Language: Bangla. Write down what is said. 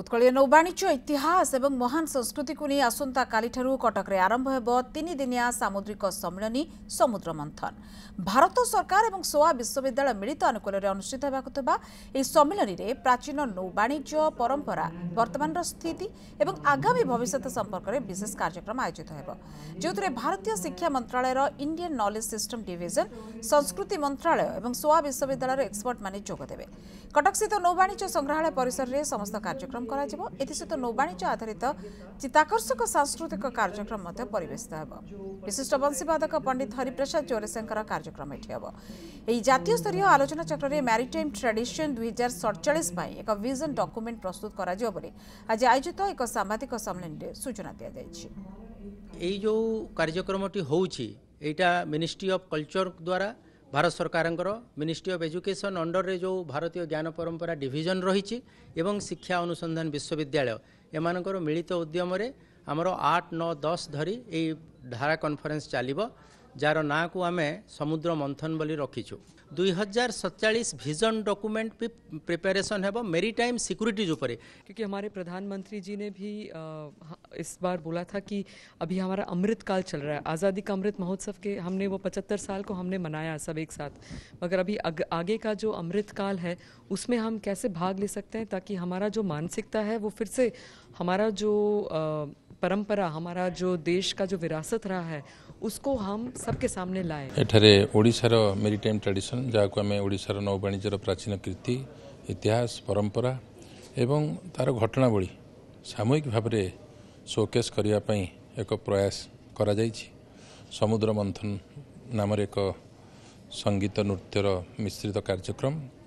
উৎকলীয় নৌবাণিজ্য ইতিহাস এবং মহান সংস্কৃতি নিয়ে আসন্তা আসন্তকালিঠার কটকরে আরম্ভ হব তিনদিনিয়া সামুদ্রিক সম্মিলনী সমুদ্র মন্থন ভারত সরকার এবং সোয়া বিশ্ববিদ্যালয় মিলিত আনুকূল্যে অনুষ্ঠিত হওয়া এই সম্মিলনী প্রাচীন নৌবাণিজ্য পরম্পরা বর্তমানর স্থিতি এবং আগামী ভবিষ্যৎ সম্পর্কের বিশেষ কার্যক্রম আয়োজিত হব যে ভারতীয় শিক্ষা মন্ত্রালয়ের ইন্ডিয়ান নলেজ সিষ্টম ডিভিজন সংস্কৃতি মন্ত্রালয় এবং সোয়া বিশ্ববিদ্যালয়ের এক্সপর্ট মানে যোগদেবে কটকস্থিত নৌবাণিজ্য সংগ্রহালয় পরিসরের সমস্ত কার্যক্রম କରାଯିବ ଏଥିସହିତ ନୌବାଣିଜ୍ୟ ଆଧାରିତ ଚିତ୍ତାକର୍ଷକ ସାଂସ୍କୃତିକ କାର୍ଯ୍ୟକ୍ରମ ମଧ୍ୟ ପରିବେଶିତ ହେବ ବିଶିଷ୍ଟ ବଂଶୀବାଦକ ପଣ୍ଡିତ ହରିପ୍ରସାଦ ଜୋରେସେଙ୍କର କାର୍ଯ୍ୟକ୍ରମ ଏଠି ହେବ ଏହି ଜାତୀୟ ସ୍ତରୀୟ ଆଲୋଚନା ଚକ୍ରରେ ମ୍ୟାରିଟାଇମ୍ ଟ୍ରାଡିସନ୍ ଦୁଇ ହଜାର ସଡ଼ଚାଳିଶ ପାଇଁ ଏକ ଭିଜନ୍ ଡକ୍ୟୁମେଣ୍ଟ ପ୍ରସ୍ତୁତ କରାଯିବ ବୋଲି ଆଜି ଆୟୋଜିତ ଏକ ସାମ୍ବାଦିକ ସମ୍ମିଳନୀରେ ସୂଚନା ଦିଆଯାଇଛି ଏଇ ଯେଉଁ କାର୍ଯ୍ୟକ୍ରମଟି ହେଉଛି ଏଇଟା ମିନିଷ୍ଟ୍ରି ଅଫ୍ କଲଚର୍ ଦ୍ୱାରା ଭାରତ ସରକାରଙ୍କର ମିନିଷ୍ଟ୍ରି ଅଫ୍ ଏଜୁକେସନ୍ ଅଣ୍ଡରରେ ଯେଉଁ ଭାରତୀୟ ଜ୍ଞାନ ପରମ୍ପରା ଡିଭିଜନ୍ ରହିଛି ଏବଂ ଶିକ୍ଷା ଅନୁସନ୍ଧାନ ବିଶ୍ୱବିଦ୍ୟାଳୟ ଏମାନଙ୍କର ମିଳିତ ଉଦ୍ୟମରେ ଆମର ଆଠ ନଅ ଦଶ ଧରି ଏଇ ଧାରା କନଫରେନ୍ସ ଚାଲିବ ना को आम समुद्र मंथन बोली रखीचु दुई हजार सतचाश भिजन डॉक्यूमेंट भी प्रिपरेशन है मेरी टाइम सिक्योरिटीज ऊपर क्योंकि हमारे प्रधानमंत्री जी ने भी इस बार बोला था कि अभी हमारा अमृत काल चल रहा है आज़ादी का अमृत महोत्सव के हमने वो पचहत्तर साल को हमने मनाया सब एक साथ मगर अभी अग, आगे का जो अमृत काल है उसमें हम कैसे भाग ले सकते हैं ताकि हमारा जो मानसिकता है वो फिर से हमारा जो आ, परंपरा हमारा जो देश का जो विरासत रहा है उसको हम सबके सामने लाए एठारे ओडार मेरिटाइम ट्राडिशन जहाँ को आम ओडार नौवाणिज्यर प्राचीन कीर्ति इतिहास परंपरा एवं तार घटनावली सामूहिक भाव में शोकेस करने एक प्रयास करा समुद्र मंथन नाम एक संगीत ସଙ୍ଗୀତ मिश्रित कार्यक्रम